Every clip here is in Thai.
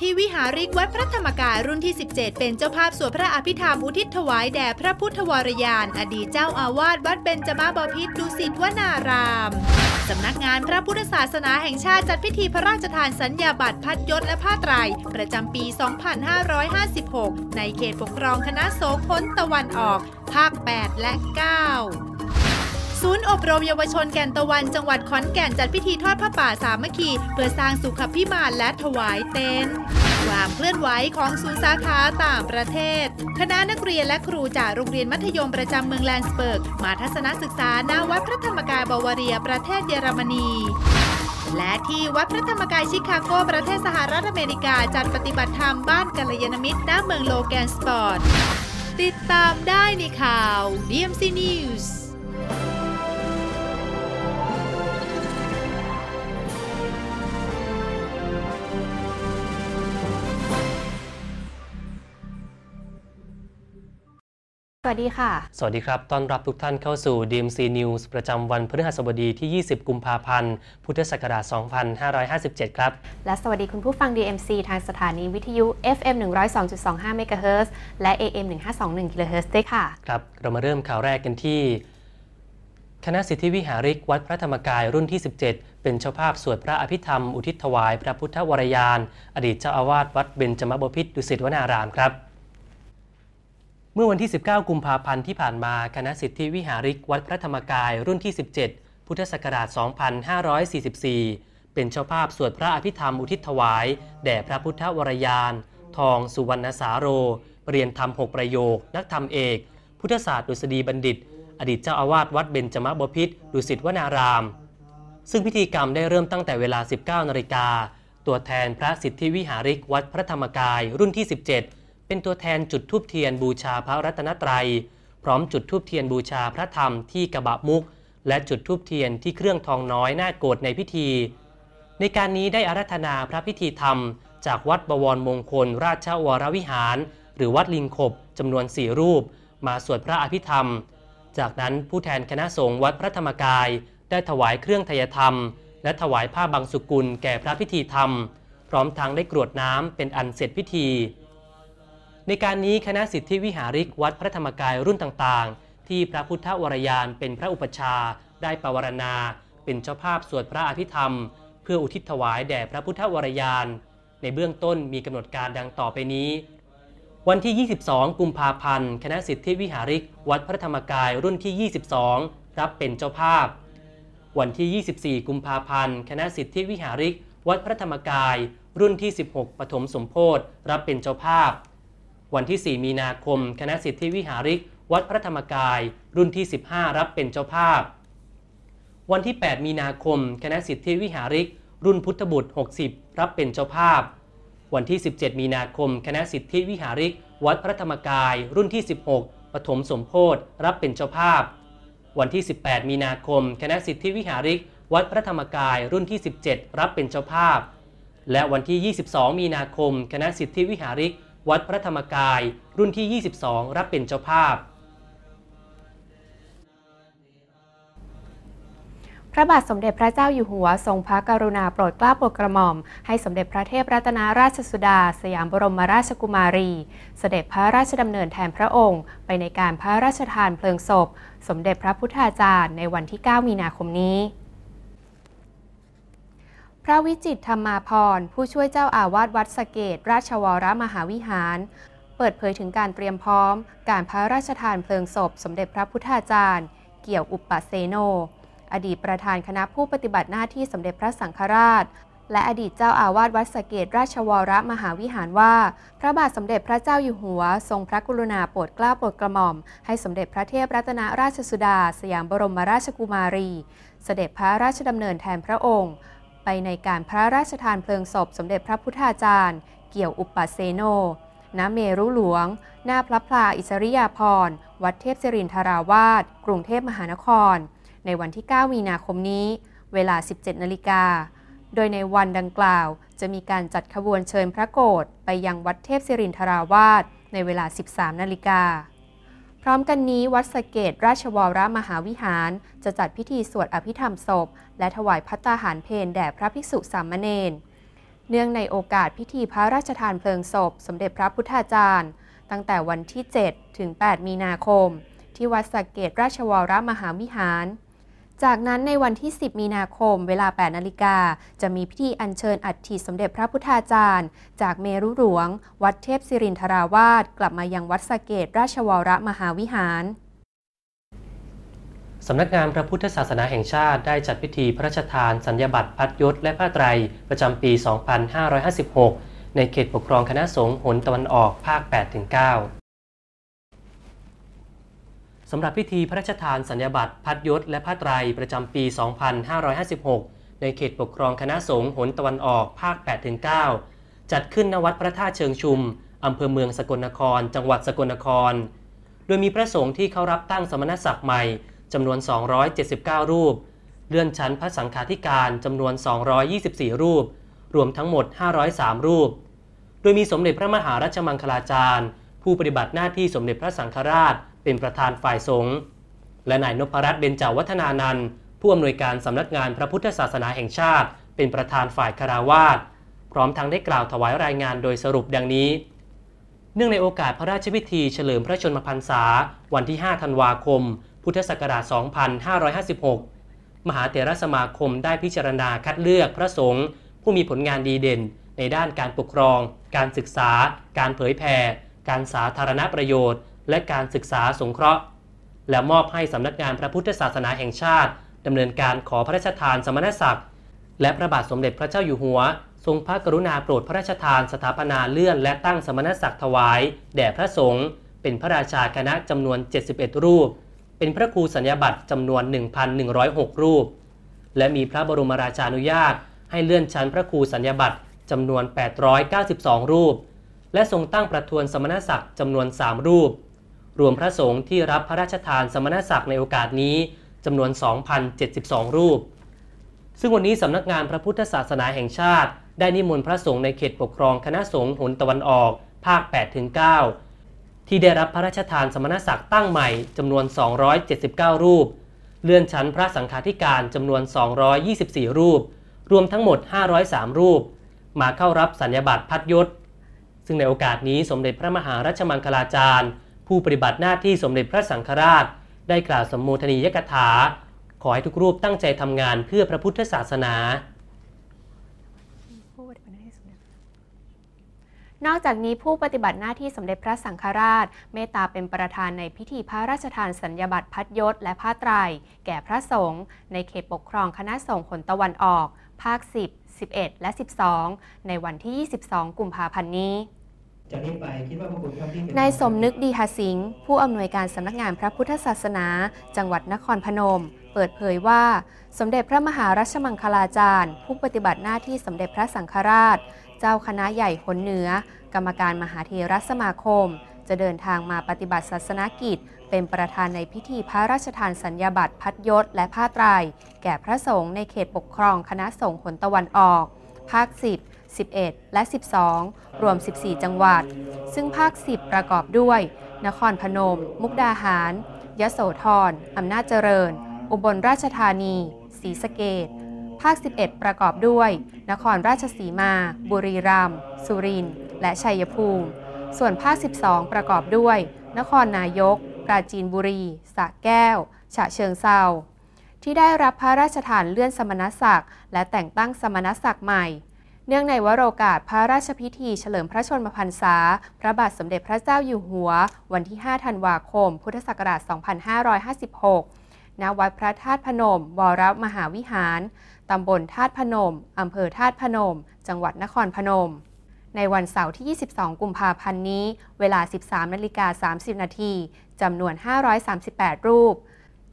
ที่วิหาริกวัดพระธรรมกายรุ่นที่ 17 เป็นเจ้าภาพสวดพระอภิธรรมอุทิศถวายแด่พระพุทธวรยาน อดีตเจ้าอาวาสวัดเบญจมาบพิตรดุสิตวนาราม สำนักงานพระพุทธศาสนาแห่งชาติจัดพิธีพระราชทานสัญญาบัตร พัดยศและผ้าไตร ประจำปี 2556 ในเขตปกครองคณะสงฆ์พ้นตะวันออก ภาค 8 และ 9ศูนย์อบรมเยาวชนแก่นตะวันจังหวัดขอนแก่นจัดพิธีทอดผ้าป่าสามัคคีเพื่อสร้างสุขภิบาลและถวายเต็น์ความเคลื่อนไหวของศูนย์สาขาต่างประเทศ คณะนักเรียนและครูจากโรงเรียนมัธยมประจำเมืองแลนสเบิร์ก มาทัศนศึกษาณวัดพระธรรมกายบาวาเรีย ประเทศเยอรมนี และที่วัดพระธรรมกายชิคาโกประเทศสหรัฐอเมริกา จัดปฏิบัติธรรมบ้านกัลยาณมิตรณ้าเมืองโลแกนสปอร์ตติดตามได้ในข่าว DMC News วัสดีค่ะ สวัสดีครับต้อนรับทุกท่านเข้าสู่ DMC News ประจำวันพฤหัสบดีที่ 20 กุมภาพันธ์ พุทธศักราช 2557 ครับ และสวัสดีคุณผู้ฟัง DMC ทางสถานีวิทยุ FM 102.25เเมกะฮตซ์ และ AM 1521 กิโลเฮ k h ์ด้วยค่ะ ครับ เรามาเริ่มข่าวแรกกันที่ คณะสิทธิวิหาริกวัดพระธรรมกายรุ่นที่ 17 เป็นเจ้าภาพสวดพระอภิธรรมอุทิศถวาย พระพุทธวรยาน อดีตเจ้าอาวาสวัดเบญจมบพิตรดุสิตวนารามครับมื่อวันที่ 19 กุมภาพันธ์ที่ผ่านมาคณะสิทธิวิหาริกวัดพระธรรมกายรุ่นที่ 17 พุทธศักราช 2544 เป็นเจ้าภาพสวดพระอภิธรรมอุทิศถวาย แด่พระพุทธวรยานทองสุวรรณสาโร เรียนธรรมหกประโยคนักธรรมเอก พุทธศาสตร์ดุษฎีบัณฑิต อดีตเจ้าอาวาสวัดเบญจมบพิษดุสิตวนาราม ซึ่งพิธีกรรมได้เริ่มตั้งแต่เวลา 19 นาฬิกาตัวแทนพระสิทธิวิหาริกวัดพระธรรมกาย รุ่นที่ 17เป็นตัวแทนจุดทูบเทียนบูชาพระรัตนตรัย พร้อมจุดทูบเทียนบูชาพระธรรมที่กระบะมุก และจุดทูบเทียนที่เครื่องทองน้อยหน้าโกดในพิธี ในการนี้ได้อารัธนาพระพิธีธรรม จากวัดบวรมงคลราชวรวิหาร หรือวัดลิงขบจำนวนสี่รูป มาสวดพระอภิธรรม จากนั้นผู้แทนคณะสงฆ์วัดพระธรรมกาย ได้ถวายเครื่องทยธรรม และถวายผ้าบางสุกุลแก่พระพิธีธรรม พร้อมทางได้กรวดน้ำเป็นอันเสร็จพิธีในการนี้คณะสิทธิวิหาริกวัดพระธรรมกายรุ่นต่างๆ ที่พระพุทธวรยานเป็นพระอุปชาได้ปวารณา เป็นเจ้าภาพสวดพระอภิธรรม เพื่ออุทิศถวายแด่พระพุทธวรยานในเบื้องต้นมีกำหนดการดังต่อไปนี้ วันที่ 22 กุมภาพันธ์คณะสิทธิวิหาริกวัดพระธรรมกายรุ่นที่ 22 รับเป็นเจ้าภาพ วันที่ 24 กุมภาพันธ์คณะสิทธิวิหาริกวัดพระธรรมกาย รุ่นที่ 16ปฐมสมโพธรับเป็นเจ้าภาพวันที่ 4 มีนาคม คณะสิทธิวิหาริก วัดพระธรรมกาย รุ่นที่ 15 รับเป็นเจ้าภาพ วันที่ 8 มีนาคม คณะสิทธิวิหาริก รุ่นพุทธบุตร 60 รับเป็นเจ้าภาพ วันที่ 17 มีนาคม คณะสิทธิวิหาริก วัดพระธรรมกาย รุ่นที่ 16ปฐมสมโพธรับเป็นเจ้าภาพ วันที่ 18 มีนาคม คณะสิทธิวิหาริกวัดพระธรรมกาย รุ่นที่ 17 รับเป็นเจ้าภาพ และวันที่ 22 มีนาคม คณะสิทธิวิหาริกวัดพระธรรมกายรุ่นที่ 22 รับเป็นเจ้าภาพ พระบาทสมเด็จพระเจ้าอยู่หัวทรงพระกรุณาโปรดเกล้าโปรดกระหม่อม ให้สมเด็จพระเทพรัตนราชสุดาสยามบรมราชกุมารี เสด็จพระราชดำเนินแทนพระองค์ ไปในการพระราชทานเพลิงศพ สมเด็จพระพุทธาจารย์ในวันที่ 9 มีนาคมนี้พระวิจิตธรรมาพรผู้ช่วยเจ้าอาวาสวัดสเกต ราชวรมหาวิหาร เปิดเผยถึงการเตรียมพร้อม การพระราชทานเพลิงศพ สมเด็จพระพุทธาจารย์ เกี่ยวอุปปเสโนอดีตประธานคณะผู้ปฏิบัติหน้าที่สมเด็จพระสังฆราช และอดีตเจ้าอาวาสวัดสเกตราชวรมหาวิหารว่า พระบาทสมเด็จพระเจ้าอยู่หัวทรงพระกรุณาโปรดเกล้าโปรดกระหม่อม ให้สมเด็จพระเทพรัตนราชสุดาสยามบรมราชกุมารี เสด็จพระราชดำเนินแทนพระองค์ไปในการพระราชทานเพลิงศพสมเด็จพระพุทธาจารย์ เกี่ยวอุปเซโน ณ เมรุหลวง หน้าพระพลาอิสริยาภรณ์ วัดเทพสรินทราวาส กรุงเทพมหานคร ในวันที่ 9 มีนาคมนี้ เวลา 17 นาฬิกา โดยในวันดังกล่าวจะมีการจัดขบวนเชิญพระโกรธไปยังวัดเทพสรินทราวาส ในเวลา 13 นาฬิกาพร้อมกันนี้วัดสเกตราชวรมหาวิหาร จะจัดพิธีสวดอภิธรรมศพ และถวายพัตตาหารเพนแด่พระภิกษุสามเณรเนื่องในโอกาสพิธีพระราชทานเพลิงศพ สมเด็จพระพุทธาจารย์ ตั้งแต่วันที่ 7 ถึง 8 มีนาคม ที่วัดสเกตราชวรมหาวิหารจากนั้นในวันที่ 10 มีนาคม เวลา 8 นาฬิกา จะมีพิธีอัญเชิญอัฐิสมเด็จพระพุทธาจารย์ จากเมรุหลวง วัดเทพศิรินทราวาสกลับมายังวัดสเกตราชวรมหาวิหาร สำนักงานพระพุทธศาสนาแห่งชาติได้จัดพิธีพระราชทานสัญญบัตรพัดยศและผ้าไตรประจำปี 2556 ในเขตปกครองคณะสงฆ์หนตะวันออกภาค 8-9สำหรับพิธีพระราชทานสัญญบัตรพัดยศและพระไตร ประจำปี 2556 ในเขตปกครองคณะสงฆ์หนตะวันออกภาค 8-9 จัดขึ้นณวัดพระธาตุเชิงชุม อำเภอเมืองสกลนคร จังหวัดสกลนคร โดยมีพระสงฆ์ที่เข้ารับตั้งสมณศักดิ์ใหม่ จำนวน 279 รูป เลื่อนชั้นพระสังฆาธิการ จำนวน 224 รูป รวมทั้งหมด 503 รูป โดยมีสมเด็จพระมหารัชมังคลาจารย์ผู้ปฏิบัติหน้าที่สมเด็จพระสังฆราชเป็นประธานฝ่ายสงฆ์และนายนพรัตน์เบญจวัฒนานันท์ผู้อำนวยการสำนักงานพระพุทธศาสนาแห่งชาติ เป็นประธานฝ่ายคาราวาสพร้อมทั้งได้กล่าวถวายรายงานโดยสรุปดังนี้ เนื่องในโอกาสพระราชพิธีเฉลิมพระชนมพรรษาวันที่ 5ธันวาคม พุทธศักราช2556 มหาเถรสมาคมได้พิจารณาคัดเลือกพระสงฆ์ผู้มีผลงานดีเด่น ในด้านการปกครอง การศึกษา การเผยแผ่การสาธารณประโยชน์และการศึกษาสงเคราะห์และมอบให้สำนักงานพระพุทธศาสนาแห่งชาติดำเนินการขอพระราชทานสมณศักดิ์และพระบาทสมเด็จพระเจ้าอยู่หัว ทรงพระกรุณาโปรดพระราชทานสถาปนาเลื่อน และตั้งสมณศักดิ์ถวาย แด่พระสงฆ์เป็นพระราชาคณะจำนวน 71 รูป เป็นพระครูสัญญาบัตรจำนวน 1,106 รูป และมีพระบรมราชานุญาตให้เลื่อนชั้นพระครูสัญญาบัตรจำนวน 892 รูป และทรงตั้งประทวนสมณศักดิ์จำนวน 3 รูปรวมพระสงฆ์ที่รับพระราชทานสมณศักดิ์ในโอกาสนี้จำนวน 2,072 รูป ซึ่งวันนี้สำนักงานพระพุทธศาสนาแห่งชาติ ได้นิมนต์พระสงฆ์ในเขตปกครองคณะสงฆ์หนตะวันออกภาค8-9ที่ได้รับพระราชทานสมณศักดิ์ตั้งใหม่จำนวน 279 รูป เลื่อนชั้นพระสังฆาธิการจำนวน 224 รูป รวมทั้งหมด 503 รูป มาเข้ารับสัญญบัตรพัดยศซึ่งในโอกาสนี้สมเด็จพระมหารัชมังคลาจารย์ผู้ปฏิบัติหน้าที่สมเด็จพระสังฆราช ได้กล่าวสมโภชนียกถา ขอให้ทุกรูปตั้งใจทำงานเพื่อพระพุทธศาสนา นอกจากนี้ผู้ปฏิบัติหน้าที่สมเด็จพระสังฆราชเมตตาเป็นประธานในพิธีพระราชทานสัญญาบัตรพัดยศและผ้าไตร แก่พระสงฆ์ในเขตปกครองคณะสงฆ์ขนตะวันออกภาค 10 11 และ 12 ในวันที่ 22กุมภาพันธ์นี้จากนี้ไปคิดว่าพระคุณที่นายสมนึกดีหสิงห์ผู้อำนวยการสำนักงานพระพุทธศาสนา จังหวัดนครพนม เปิดเผยว่า สมเด็จพระมหารัชมังคลาจารย์ ผู้ปฏิบัติหน้าที่สมเด็จพระสังฆราช เจ้าคณะใหญ่หนเหนือ กรรมการมหาเทรสมาคม จะเดินทางมาปฏิบัติศาสนกิจ เป็นประธานในพิธีพระราชทานสัญญาบัตรพัดยศและผ้าไตรแก่พระสงฆ์ในเขตปกครองคณะสงฆ์ขนตะวันออก ภาคสิบ11 และ 12 รวม 14 จังหวัด ซึ่งภาค 10 ประกอบด้วย นครพนม มุกดาหาร ยโสธรอำนาจเจริญ อุบลราชธานีศรีสะเกดภาค 11 ประกอบด้วย นครราชสีมา บุรีรัมย์สุรินทร์ และชัยภูมิ ส่วนภาค 12 ประกอบด้วย นครนายก ปราจีนบุรีสระแก้ว ฉะเชิงเซาที่ได้รับพระราชทานเลื่อนสมณศักดิ์ และแต่งตั้งสมณศักดิ์ใหม่เนื่องในวโรกาส พระราชพิธีเฉลิมพระชนมพรรษา พระบาทสมเด็จพระเจ้าอยู่หัว วันที่ 5 ธันวาคม พุทธศักราช 2556 ณ วัดพระธาตุพนม วรมหาวิหาร ตำบลธาตุพนม อำเภอธาตุพนม จังหวัดนครพนม ในวันเสาร์ที่ 22 กุมภาพันธ์นี้ เวลา 13นาฬิกา30 นาทีจำนวน 538 รูป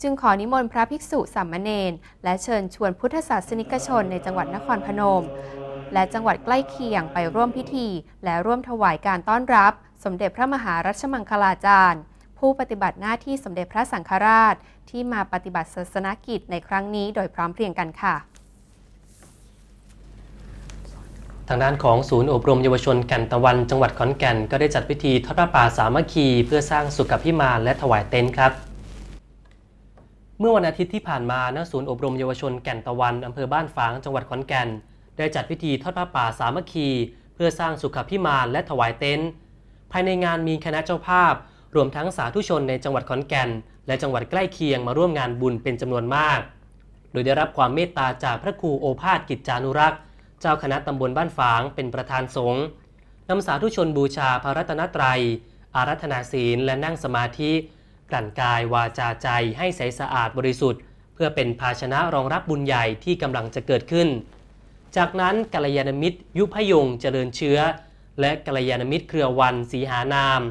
จึงขอนิมนต์พระภิกษุสามเณรและเชิญชวนพุทธศาสนิกชนในจังหวัดนครพนมและจังหวัดใกล้เคียงไปร่วมพิธี และร่วมถวายการต้อนรับ สมเด็จพระมหารัชมังคลาจารย์ ผู้ปฏิบัติหน้าที่สมเด็จพระสังฆราช ที่มาปฏิบัติศาสนกิจในครั้งนี้โดยพร้อมเพรียงกันค่ะ ทางด้านของศูนย์อบรมเยาวชนแก่นตะวัน จังหวัดขอนแก่นก็ได้จัดพิธีทอดพระป่าสามัคคี เพื่อสร้างสุขภิมาและถวายเต็นท์ครับ เมื่อวันอาทิตย์ที่ผ่านมาณศูนย์อบรมเยาวชนแก่นตะวันอำเภอบ้านฝางจังหวัดขอนแก่นได้จัดพิธีทอดผ้าป่าสามัคคี เพื่อสร้างสุขภิมานและถวายเต็นท์ภายในงานมีคณะเจ้าภาพ รวมทั้งสาธุชนในจังหวัดขอนแก่น และจังหวัดใกล้เคียงมาร่วมงานบุญเป็นจำนวนมาก โดยได้รับความเมตตาจากพระครูโอภาสกิจจานุรักษ์เจ้าคณะตำบลบ้านฝางเป็นประธานสงฆ์นำสาธุชนบูชาพระรัตนตรัย อารัธนาศีลและนั่งสมาธิกลั่นกายวาจาใจให้ใสสะอาดบริสุทธิ์ เพื่อเป็นภาชนะรองรับบุญใหญ่ที่กำลังจะเกิดขึ้นจากนั้นกัลยาณมิตรยุพยงเจริญเชื้อ และกัลยาณมิตรเครือวันสีหานาม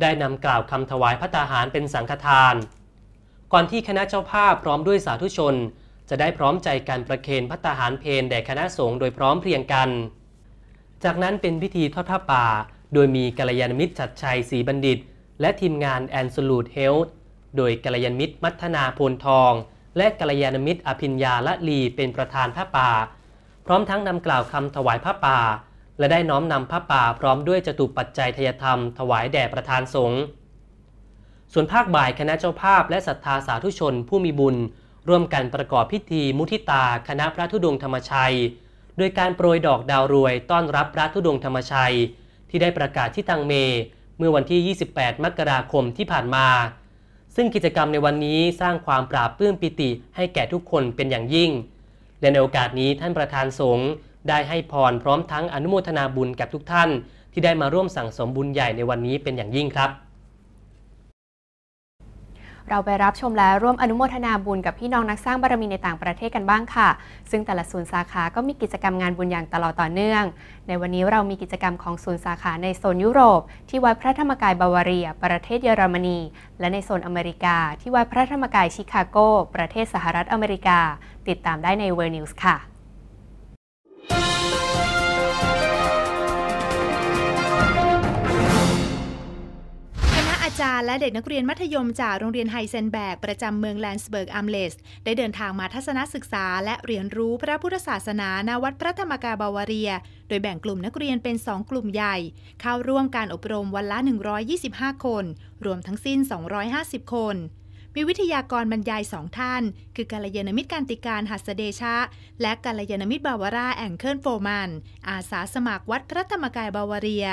ได้นำกล่าวคำถวายพระตาหารเป็นสังฆทานก่อนที่คณะเจ้าภาพพร้อมด้วยสาธุชน จะได้พร้อมใจการประเคนพระตาหารเพนแด่คณะสงฆ์โดยพร้อมเพรียงกัน จากนั้นเป็นพิธีทอดผ้าป่า โดยมีกัลยาณมิตรจัดชัยศรีบัณฑิต และทีมงานแอนสูลูดเฮลท์โดยกัลยาณมิตรมัทนาพลทอง และกัลยาณมิตรอภิญญาละลี เป็นประธานผ้าป่าพร้อมทั้งนำกล่าวคำถวายพระป่า และได้น้อมนำพระป่าพร้อมด้วยจตุปัจจัยทยธรรมถวายแด่ประธานสงฆ์ส่วนภาคบ่ายคณะเจ้าภาพและศรัทธาสาธุชน ผู้มีบุญร่วมกันประกอบพิธี มุทิตาคณะพระธุดงธรรมชัย โดยการโปรยดอกดาวรวยต้อนรับพระธุดงธรรมชัย ที่ได้ประกาศที่ตังเม เมื่อวันที่ 28 มกราคมที่ผ่านมา ซึ่งกิจกรรมในวันนี้สร้างความปราบปื้มปิติให้แก่ทุกคนเป็นอย่างยิ่งและในโอกาสนี้ท่านประธานสงฆ์ได้ให้พรพร้อมทั้งอนุโมทนาบุญกับทุกท่าน ที่ได้มาร่วมสั่งสมบุญใหญ่ในวันนี้เป็นอย่างยิ่งครับเราไปรับชมและร่วมอนุโมทนาบุญกับพี่น้องนักสร้างบารมีในต่างประเทศกันบ้างค่ะ ซึ่งแต่ละศูนย์สาขา ก็มีกิจกรรมงานบุญอย่างตลอดต่อเนื่อง ในวันนี้เรามีกิจกรรมของศูนย์สาขาในโซนยุโรป ที่วัดพระธรรมกายบาวาเรียประเทศเยอรมนี และในโซนอเมริกา ที่วัดพระธรรมกายชิคาโก ประเทศสหรัฐอเมริกา ติดตามได้ในเวอร์นิวส์ค่ะจารย์และเด็กนักเรียนมัธยมจากโรงเรียนไฮเซนแบก ประจำเมืองแลนสเบิร์กอัมเลส ได้เดินทางมาทัศนศึกษา และเรียนรู้พระพุทธศาสนาณวัดพระธรรมกายบาวาเรีย โดยแบ่งกลุ่มนักเรียนเป็น 2 กลุ่มใหญ่ เข้าร่วมการอบรมวันละ 125 คน รวมทั้งสิ้น 250 คน มีวิทยากรบรรยายสองท่าน คือกาลยานมิตรการติการหัสเดชะ และกาลยานมิตรบาวาราแองเคิลโฟมันอาสาสมัครวัดพระธรรมกายบาวาเรีย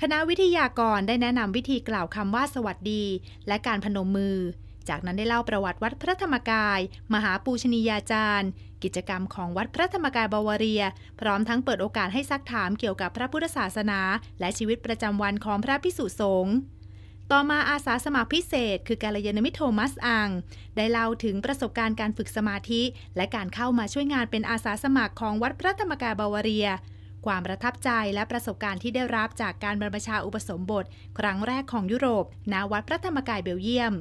คณะวิทยากรได้แนะนำวิธีกล่าวคำว่า สวัสดี และการพนมมือ จากนั้นได้เล่าประวัติวัดพระธรรมกาย มหาปูชนียาจารย์ กิจกรรมของวัดพระธรรมกายบาวาเรีย พร้อมทั้งเปิดโอกาสให้ซักถามเกี่ยวกับพระพุทธศาสนา และชีวิตประจำวันของพระพิสุสงฆ์ต่อมาอาสาสมัครพิเศษ คือกาลยานมิโทมัสอังได้เล่าถึงประสบการณ์การฝึกสมาธิ และการเข้ามาช่วยงานเป็นอาสาสมัครของวัดพระธรรมกายบาวาเรียความประทับใจและประสบการณ์ที่ได้รับจากการบรรพชาอุปสมบท ครั้งแรกของยุโรปณวัดพระธรรมกายเบลเยียม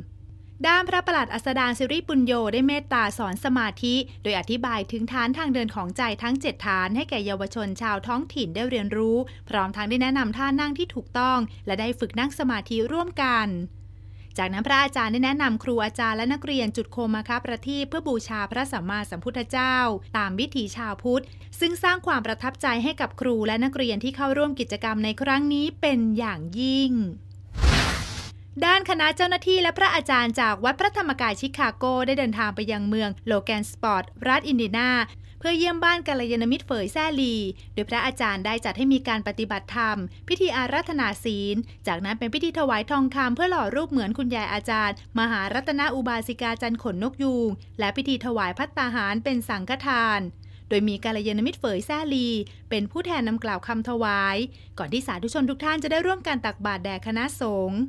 ด้านพระประหลัดอัสดางสิริปุญโยได้เมตตาสอนสมาธิ โดยอธิบายถึงฐานทางเดินของใจทั้ง 7 ฐานให้แก่เยาวชนชาวท้องถิ่นได้เรียนรู้ พร้อมทั้งได้แนะนำท่านั่งที่ถูกต้อง และได้ฝึกนั่งสมาธิร่วมกันจากนั้นพระอาจารย์ได้แนะนำครูอาจารย์และนักเรียนจุดโคมาคาประทีปเพื่อบูชาพระสัมมาสัมพุทธเจ้า ตามวิถีชาวพุทธ ซึ่งสร้างความประทับใจให้กับครูและนักเรียนที่เข้าร่วมกิจกรรมในครั้งนี้เป็นอย่างยิ่ง ด้านคณะเจ้าหน้าที่และพระอาจารย์จากวัดพระธรรมกายชิคาโกได้เดินทางไปยังเมือง โลแกนสปอร์ตรัฐอินดีนาพื่อเยี่ยมบ้านกาลยานมิตรเฟยแซลี โดยพระอาจารย์ได้จัดให้มีการปฏิบัติธรรม พิธีอาราธนาศีล จากนั้นเป็นพิธีถวายทองคำเพื่อหล่อรูปเหมือนคุณยายอาจารย์ มหารัตนอุบาสิกาจันขนนกยูง และพิธีถวายพัตตาหารเป็นสังฆทาน โดยมีกาลยานมิตรเฟยแซลี เป็นผู้แทนนำกล่าวคำถวาย ก่อนที่สาธุชนทุกท่านจะได้ร่วมการตักบาตรแด่คณะสงฆ์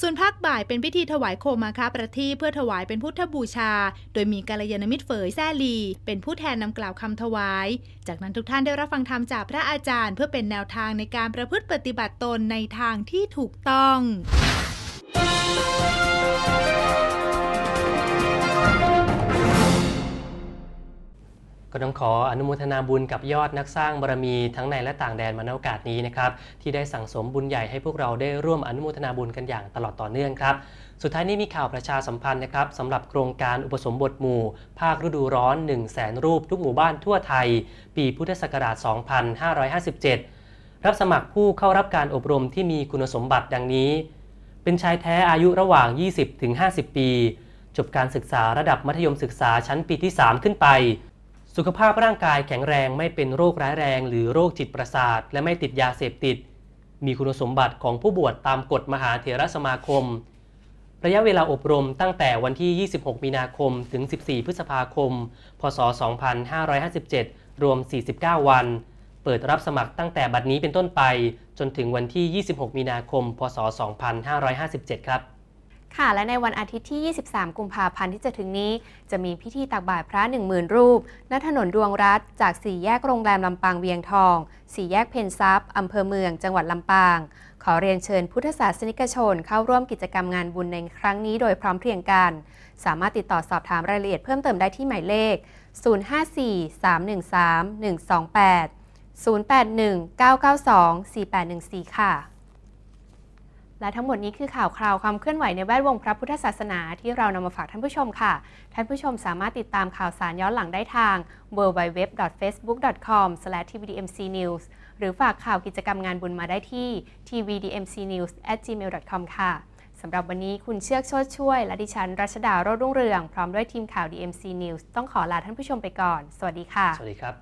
ส่วนภาคบ่ายเป็นพิธีถวายโคมาคาประทีเพื่อถวายเป็นพุทธบูชา โดยมีกาลยานมิตรเฝยแซลี เป็นผู้แทนนำกล่าวคำถวาย จากนั้นทุกท่านได้รับฟังธรรมจากพระอาจารย์ เพื่อเป็นแนวทางในการประพฤติปฏิบัติตนในทางที่ถูกต้องก็ต้องขออนุโมทนาบุญกับยอดนักสร้างบารมีทั้งในและต่างแดนมาในโอกาสนี้นะครับ ที่ได้สั่งสมบุญใหญ่ให้พวกเราได้ร่วมอนุโมทนาบุญกันอย่างตลอดต่อเนื่องครับ สุดท้ายนี้มีข่าวประชาสัมพันธ์นะครับสำหรับโครงการอุปสมบทหมู่ ภาคฤดูร้อน1 0 0 0 0แรูปทุกหมู่บ้านทั่วไทย ปีพุทธศักราช2557 รับสมัครผู้เข้ารับการอบรมที่มีคุณสมบัติดังนี้ เป็นชายแท้อายุระหว่าง 20-50 ปี จบการศึกษาระดับมัธยมศึกษาชั้นปีที่ 3 ขึ้นไปสุขภาพร่างกายแข็งแรงไม่เป็นโรคร้ายแรง หรือโรคจิตประสาท และไม่ติดยาเสพติด มีคุณสมบัติของผู้บวชตามกฎมหาเถรสมาคม ระยะเวลาอบรมตั้งแต่วันที่ 26มีนาคมถึง 14 พฤษภาคม พศ2557 รวม 49 วัน เปิดรับสมัครตั้งแต่บัดนี้เป็นต้นไปจนถึงวันที่ 26 มีนาคม พศ2557ครับค่ะ และในวันอาทิตย์ที่ 23 กุมภาพันธ์ที่จะถึงนี้จะมีพิธีตักบาตรพระ 10,000 รูป ณ ถนนดวงรัฐจากสี่แยกโรงแรมลำปางเวียงทองสี่แยกเพนซับอำเภอเมือง จังหวัดลำปาง ขอเรียนเชิญพุทธศาสนิกชนเข้าร่วมกิจกรรมงานบุญในครั้งนี้โดยพร้อมเพรียงกัน สามารถติดต่อสอบถามรายละเอียดเพิ่มเติมได้ที่หมายเลข 054-313-128 081-992-4814 ค่ะและทั้งหมดนี้คือข่าวคราวความเคลื่อนไหวในแวดวงพระพุทธศาสนาที่เรานำมาฝากท่านผู้ชมค่ะ ท่านผู้ชมสามารถติดตามข่าวสารย้อนหลังได้ทาง www.facebook.com/tvdmcnews หรือฝากข่าวกิจกรรมงานบุญมาได้ที่ tvdmcnews@gmail.com ค่ะสำหรับวันนี้คุณเชือกชดช่วยและดิฉันรัชดาโรดรุ่งเรืองพร้อมด้วยทีมข่าว DMC News ต้องขอลาท่านผู้ชมไปก่อน สวัสดีค่ะสวัสดีครับ